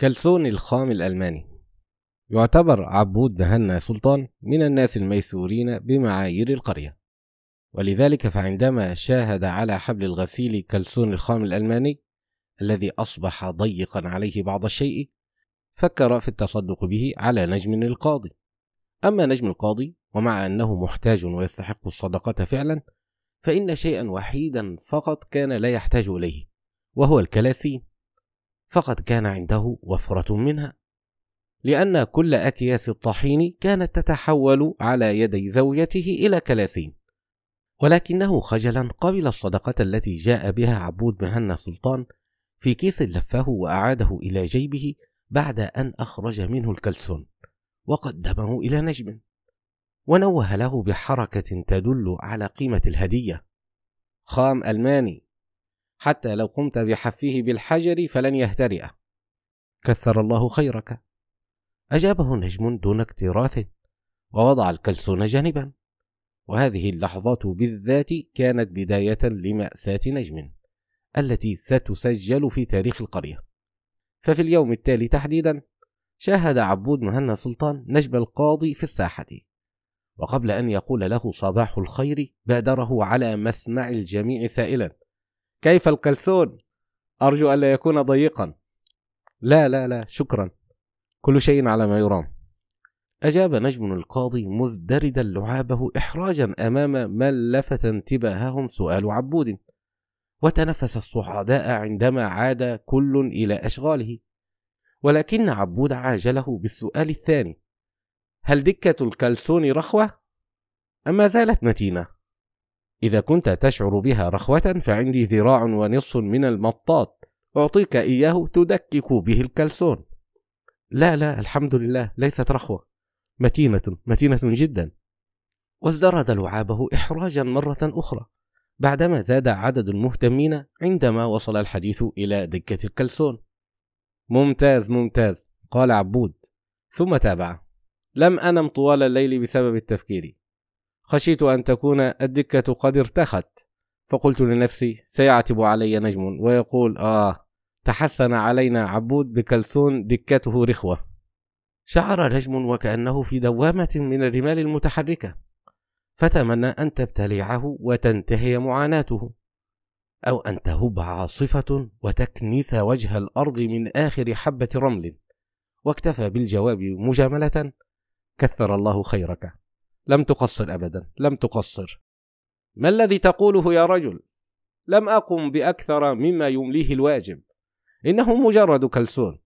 كلسون الخام الألماني يعتبر عبود مهنا سلطان من الناس الميسورين بمعايير القرية ولذلك فعندما شاهد على حبل الغسيل كلسون الخام الألماني الذي أصبح ضيقا عليه بعض الشيء فكر في التصدق به على نجم القاضي أما نجم القاضي ومع أنه محتاج ويستحق الصدقة فعلا فإن شيئا وحيدا فقط كان لا يحتاج إليه وهو الكلاسين فقد كان عنده وفرة منها لأن كل أكياس الطحين كانت تتحول على يدي زوجته إلى كلاسين ولكنه خجلا قبل الصدقة التي جاء بها عبود مهنا سلطان في كيس لفه وأعاده إلى جيبه بعد أن أخرج منه الكلسون وقدمه إلى نجم ونوه له بحركة تدل على قيمة الهدية خام ألماني حتى لو قمت بحفه بالحجر فلن يهترئ كثر الله خيرك أجابه نجم دون اكتراث ووضع الكلسون جانبا وهذه اللحظات بالذات كانت بداية لمأساة نجم التي ستسجل في تاريخ القرية ففي اليوم التالي تحديدا شاهد عبود مهنا سلطان نجم القاضي في الساحة وقبل أن يقول له صباح الخير بادره على مسمع الجميع سائلا كيف الكلسون أرجو ألا يكون ضيقا لا لا لا شكرا كل شيء على ما يرام أجاب نجم القاضي مزدردا لعابه إحراجا أمام من لفت انتباههم سؤال عبود وتنفس الصعداء عندما عاد كل إلى أشغاله ولكن عبود عاجله بالسؤال الثاني هل دكة الكلسون رخوة؟ أما زالت متينة إذا كنت تشعر بها رخوة فعندي ذراع ونصف من المطاط أعطيك إياه تدكك به الكلسون لا لا الحمد لله ليست رخوة متينة متينة جدا وازدرد لعابه إحراجا مرة أخرى بعدما زاد عدد المهتمين عندما وصل الحديث إلى دكة الكلسون ممتاز ممتاز قال عبود ثم تابع لم أنم طوال الليل بسبب التفكير خشيت أن تكون الدكة قد ارتخت فقلت لنفسي سيعتب علي نجم ويقول آه تحسن علينا عبود بكلسون دكته رخوة شعر نجم وكأنه في دوامة من الرمال المتحركة فتمنى أن تبتلعه وتنتهي معاناته أو أن تهب عاصفة وتكنس وجه الأرض من آخر حبة رمل واكتفى بالجواب مجاملة كثر الله خيرك لم تقصر ابدا لم تقصر ما الذي تقوله يا رجل لم اقم باكثر مما يمليه الواجب انه مجرد كلسون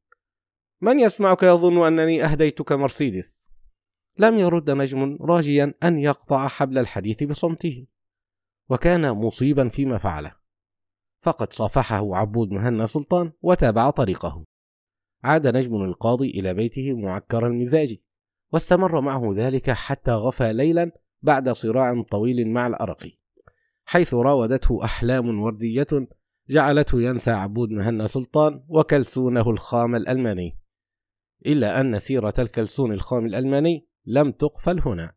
من يسمعك يظن انني اهديتك مرسيدس لم يرد نجم راجيا ان يقطع حبل الحديث بصمته وكان مصيبا فيما فعله فقد صافحه عبود مهنا سلطان وتابع طريقه عاد نجم القاضي الى بيته معكر المزاج واستمر معه ذلك حتى غفى ليلا بعد صراع طويل مع الأرقي حيث راودته أحلام وردية جعلته ينسى عبود مهنا سلطان وكلسونه الخام الألماني إلا أن سيرة الكلسون الخام الألماني لم تقفل هنا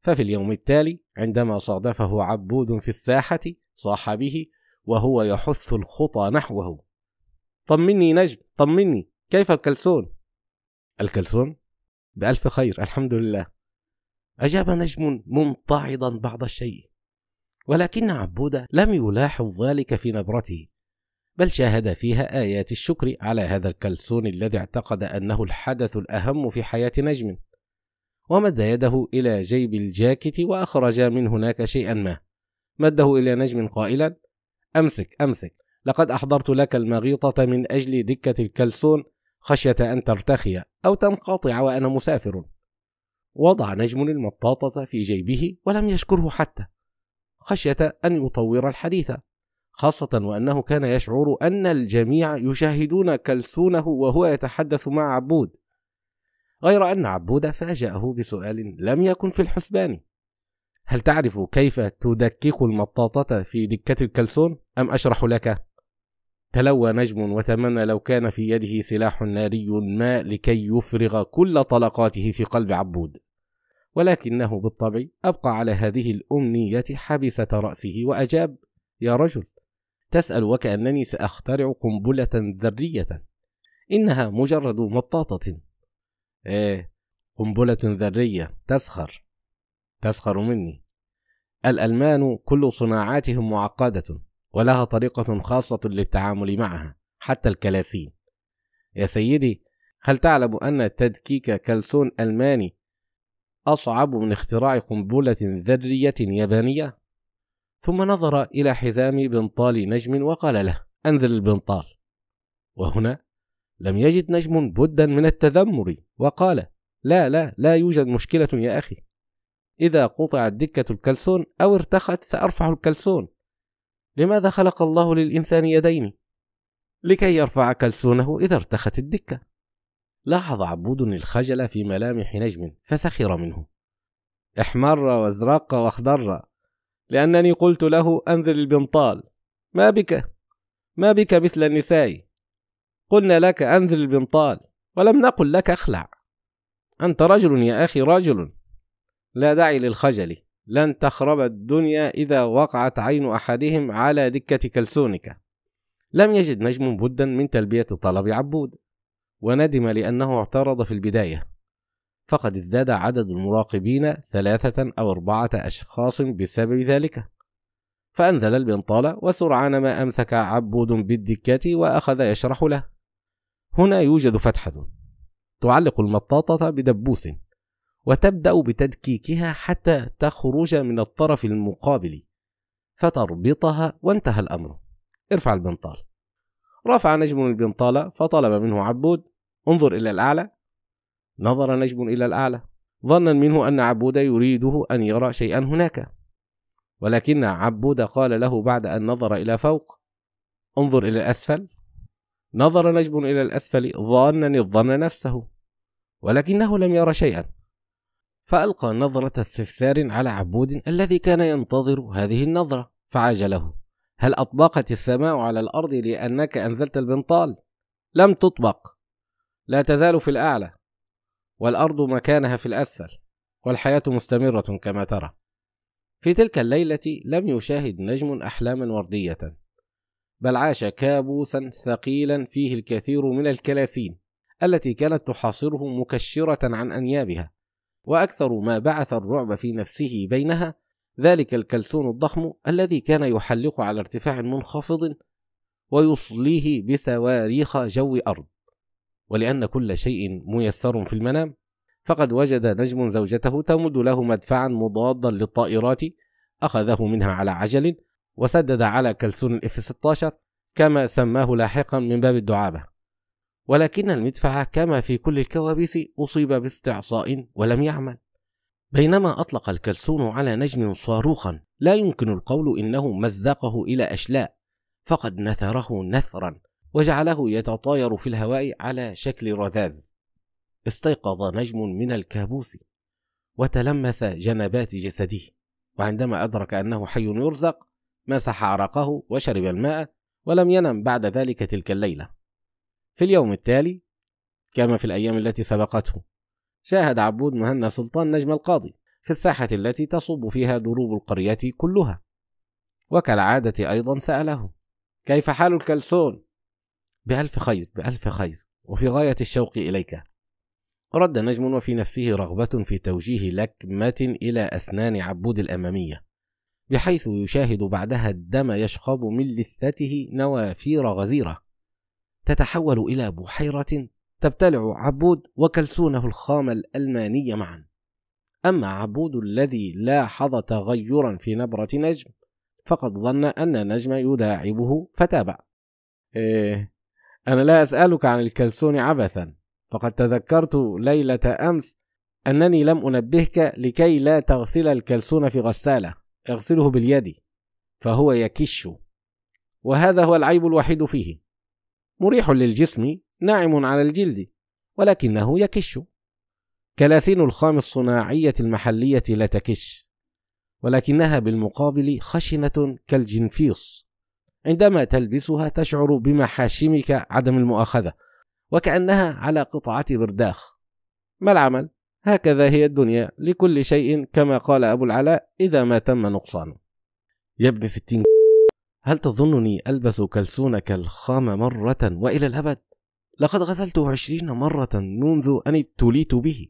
ففي اليوم التالي عندما صادفه عبود في الساحة صاح به وهو يحث الخطى نحوه طمني نجم طمني كيف الكلسون الكلسون بألف خير الحمد لله أجاب نجم ممتعضا بعض الشيء ولكن عبودة لم يلاحظ ذلك في نبرته بل شاهد فيها آيات الشكر على هذا الكلسون الذي اعتقد أنه الحدث الأهم في حياة نجم ومد يده إلى جيب الجاكيت وأخرج من هناك شيئا ما مده إلى نجم قائلا أمسك أمسك لقد أحضرت لك المغيطة من أجل دكة الكلسون خشية أن ترتخي أو تنقطع وأنا مسافر وضع نجم المطاطة في جيبه ولم يشكره حتى خشية أن يطور الحديث خاصة وأنه كان يشعر أن الجميع يشاهدون كلسونه وهو يتحدث مع عبود غير أن عبود فاجأه بسؤال لم يكن في الحسبان هل تعرف كيف تدكك المطاطة في دكة الكلسون أم أشرح لك؟ تلوى نجم وتمنى لو كان في يده سلاح ناري ما لكي يفرغ كل طلقاته في قلب عبود ولكنه بالطبع أبقى على هذه الأمنية حبسة رأسه وأجاب يا رجل تسأل وكأنني سأخترع قنبلة ذرية إنها مجرد مطاطة إيه قنبلة ذرية تسخر تسخر مني الألمان كل صناعاتهم معقدة ولها طريقة خاصة للتعامل معها حتى الكلاسين يا سيدي هل تعلم أن تدكيك كلسون ألماني أصعب من اختراع قنبلة ذرية يابانية؟ ثم نظر إلى حزام بنطال نجم وقال له أنزل البنطال وهنا لم يجد نجم بدا من التذمر وقال لا لا لا يوجد مشكلة يا أخي إذا قطعت دكة الكلسون أو ارتخت سأرفع الكلسون لماذا خلق الله للإنسان يدين؟ لكي يرفع كلسونه إذا ارتخت الدكة. لاحظ عبود الخجل في ملامح نجم فسخر منه. احمر وازرق واخضر لأنني قلت له أنزل البنطال. ما بك؟ ما بك مثل النساء؟ قلنا لك أنزل البنطال ولم نقل لك اخلع. أنت رجل يا أخي رجل. لا داعي للخجل. لن تخرب الدنيا إذا وقعت عين أحدهم على دكة كلسونك لم يجد نجم بدا من تلبية طلب عبود وندم لأنه اعترض في البداية فقد ازداد عدد المراقبين ثلاثة أو أربعة أشخاص بسبب ذلك فأنزل البنطال وسرعان ما أمسك عبود بالدكة وأخذ يشرح له هنا يوجد فتحة تعلق المطاطة بدبوس وتبدأ بتدكيكها حتى تخرج من الطرف المقابل فتربطها وانتهى الأمر ارفع البنطال رفع نجم البنطال فطلب منه عبود انظر إلى الأعلى نظر نجم إلى الأعلى ظنا منه أن عبود يريده أن يرى شيئا هناك ولكن عبود قال له بعد أن نظر إلى فوق انظر إلى الأسفل نظر نجم إلى الأسفل ظانا الظن نفسه ولكنه لم يرى شيئا فألقى نظرة استفسار على عبود الذي كان ينتظر هذه النظرة فعاجله هل أطبقت السماء على الأرض لأنك أنزلت البنطال؟ لم تطبق لا تزال في الأعلى والأرض مكانها في الأسفل والحياة مستمرة كما ترى في تلك الليلة لم يشاهد نجم أحلاما وردية بل عاش كابوسا ثقيلا فيه الكثير من الكلاسين التي كانت تحاصره مكشرة عن أنيابها واكثر ما بعث الرعب في نفسه بينها ذلك الكلسون الضخم الذي كان يحلق على ارتفاع منخفض ويصليه بصواريخ جو ارض ولان كل شيء ميسر في المنام فقد وجد نجم زوجته تمد له مدفعا مضادا للطائرات اخذه منها على عجل وسدد على كلسون الاف 16 كما سماه لاحقا من باب الدعابه ولكن المدفع كما في كل الكوابيس أصيب باستعصاء ولم يعمل بينما أطلق الكلسون على نجم صاروخا لا يمكن القول إنه مزقه إلى أشلاء فقد نثره نثرا وجعله يتطاير في الهواء على شكل رذاذ استيقظ نجم من الكابوس وتلمس جنبات جسده وعندما أدرك أنه حي يرزق مسح عرقه وشرب الماء ولم ينم بعد ذلك تلك الليلة في اليوم التالي كما في الأيام التي سبقته شاهد عبود مهنا سلطان نجم القاضي في الساحة التي تصب فيها دروب القرية كلها وكالعادة أيضا سأله كيف حال الكلسون؟ بألف خير بألف خير وفي غاية الشوق إليك رد نجم وفي نفسه رغبة في توجيه لكمة إلى أسنان عبود الأمامية بحيث يشاهد بعدها الدم يشخب من لثته نوافير غزيرة تتحول إلى بحيرة تبتلع عبود وكلسونه الخام الألماني معا أما عبود الذي لاحظ تغيرا في نبرة نجم فقد ظن أن نجم يداعبه فتابع إيه أنا لا أسألك عن الكلسون عبثا فقد تذكرت ليلة أمس أنني لم أنبهك لكي لا تغسل الكلسون في غسالة اغسله باليد فهو يكش وهذا هو العيب الوحيد فيه مريح للجسم ناعم على الجلد ولكنه يكش كلاسين الخام الصناعية المحلية لا تكش ولكنها بالمقابل خشنة كالجنفيص عندما تلبسها تشعر بمحاشمك عدم المؤاخذة وكأنها على قطعة برداخ ما العمل؟ هكذا هي الدنيا لكل شيء كما قال أبو العلاء إذا ما تم نقصانه يا ابن ستين هل تظنني ألبس كلسونك الخام مرة وإلى الأبد؟ لقد غسلته عشرين مرة منذ أن ابتليت به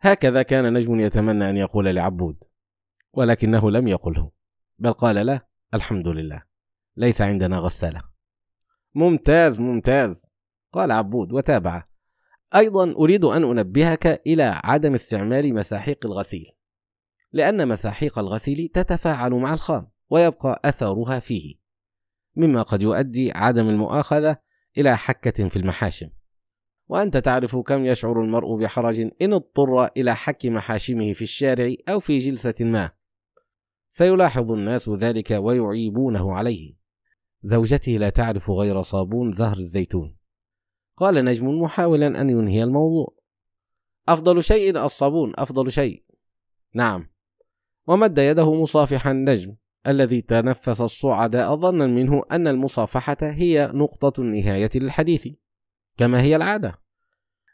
هكذا كان نجم يتمنى أن يقول لعبود ولكنه لم يقله بل قال له الحمد لله ليس عندنا غسالة ممتاز ممتاز قال عبود وتابعه أيضا أريد أن أنبهك إلى عدم استعمال مساحيق الغسيل لأن مساحيق الغسيل تتفاعل مع الخام ويبقى أثرها فيه مما قد يؤدي عدم المؤاخذة إلى حكة في المحاشم وأنت تعرف كم يشعر المرء بحرج إن اضطر إلى حك محاشمه في الشارع أو في جلسة ما سيلاحظ الناس ذلك ويعيبونه عليه زوجتي لا تعرف غير صابون زهر الزيتون قال نجم محاولا أن ينهي الموضوع أفضل شيء الصابون أفضل شيء نعم ومد يده مصافحا نجم الذي تنفس الصعداء ظنا منه أن المصافحة هي نقطة النهاية للحديث كما هي العادة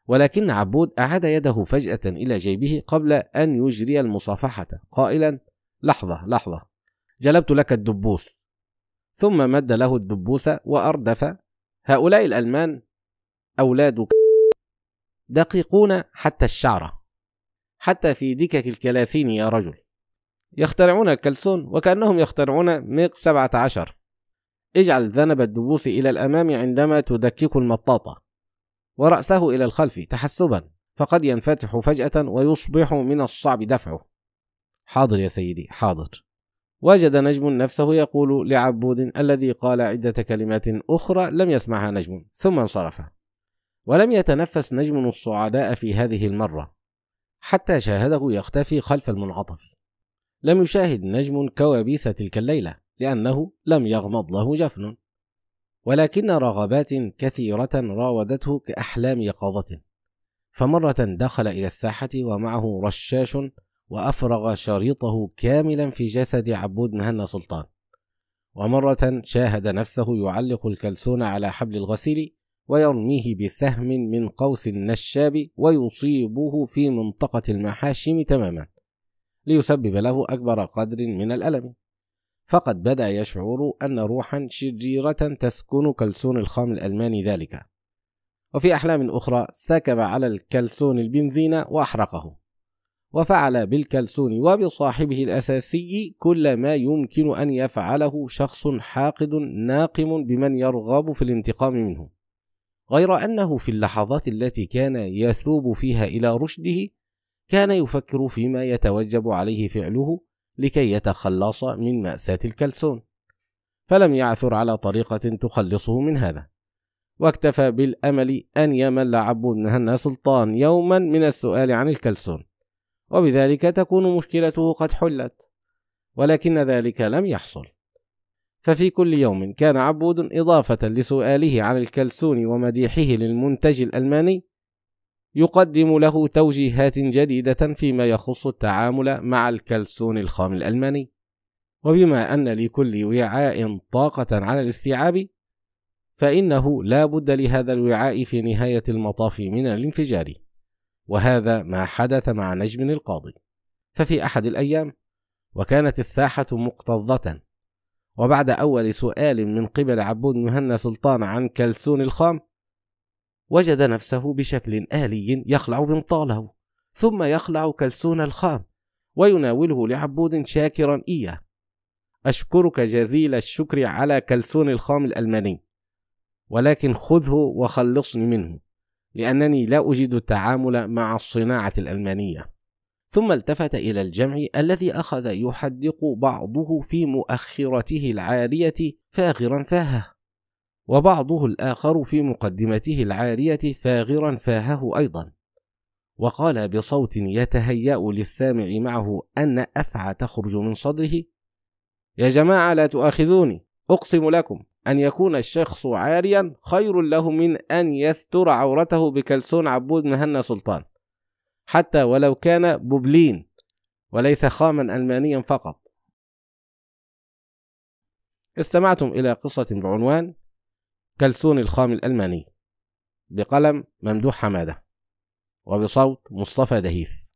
ولكن عبود أعاد يده فجأة إلى جيبه قبل أن يجري المصافحة قائلا لحظة لحظة جلبت لك الدبوس ثم مد له الدبوس وأردف هؤلاء الألمان أولاد دقيقون حتى الشعرة حتى في دكك الكلاثين يا رجل يخترعون الكلسون وكأنهم يخترعون سبعة 17 اجعل ذنب الدبوس إلى الأمام عندما تدكك المطاطة ورأسه إلى الخلف تحسبا فقد ينفتح فجأة ويصبح من الصعب دفعه حاضر يا سيدي حاضر وجد نجم نفسه يقول لعبود الذي قال عدة كلمات أخرى لم يسمعها نجم ثم انصرف ولم يتنفس نجم الصعداء في هذه المرة حتى شاهده يختفي خلف المنعطف لم يشاهد نجم كوابيس تلك الليلة لأنه لم يغمض له جفن ولكن رغبات كثيرة راودته كأحلام يقظة فمرة دخل إلى الساحة ومعه رشاش وأفرغ شريطه كاملا في جسد عبود مهنا سلطان ومرة شاهد نفسه يعلق الكلسون على حبل الغسيل ويرميه بسهم من قوس النشاب ويصيبه في منطقة المحاشم تماما ليسبب له أكبر قدر من الألم فقد بدأ يشعر أن روحا شريرة تسكن كلسون الخام الألماني ذلك وفي أحلام أخرى سكب على الكلسون البنزين وأحرقه وفعل بالكلسون وبصاحبه الأساسي كل ما يمكن أن يفعله شخص حاقد ناقم بمن يرغب في الانتقام منه غير أنه في اللحظات التي كان يثوب فيها إلى رشده كان يفكر فيما يتوجب عليه فعله لكي يتخلص من مأساة الكلسون فلم يعثر على طريقة تخلصه من هذا واكتفى بالأمل أن يمل عبد النهنى سلطان يوما من السؤال عن الكلسون وبذلك تكون مشكلته قد حلت ولكن ذلك لم يحصل ففي كل يوم كان عبود إضافة لسؤاله عن الكلسون ومديحه للمنتج الألماني يقدم له توجيهات جديدة فيما يخص التعامل مع الكلسون الخام الألماني وبما أن لكل وعاء طاقة على الاستيعاب فإنه لا بد لهذا الوعاء في نهاية المطاف من الانفجار وهذا ما حدث مع نجم القاضي ففي أحد الأيام وكانت الساحة مكتظة وبعد أول سؤال من قبل عبود مهنا سلطان عن كلسون الخام وجد نفسه بشكل آلي يخلع بنطاله ثم يخلع كلسون الخام ويناوله لعبود شاكرا إياه أشكرك جزيل الشكر على كلسون الخام الألماني ولكن خذه وخلصني منه لأنني لا أجد التعامل مع الصناعة الألمانية ثم التفت إلى الجمع الذي أخذ يحدق بعضه في مؤخرته العالية فاغرا فاهه وبعضه الآخر في مقدمته العارية فاغرا فاهه أيضا وقال بصوت يتهيأ للسامع معه أن أفعى تخرج من صدره يا جماعة لا تؤاخذوني أقسم لكم أن يكون الشخص عاريا خير له من أن يستر عورته بكلسون عبود مهنا سلطان حتى ولو كان بوبلين وليس خاما ألمانيا فقط استمعتم إلى قصة بعنوان كلسون الخام الألماني بقلم ممدوح حمادة وبصوت مصطفى دهيف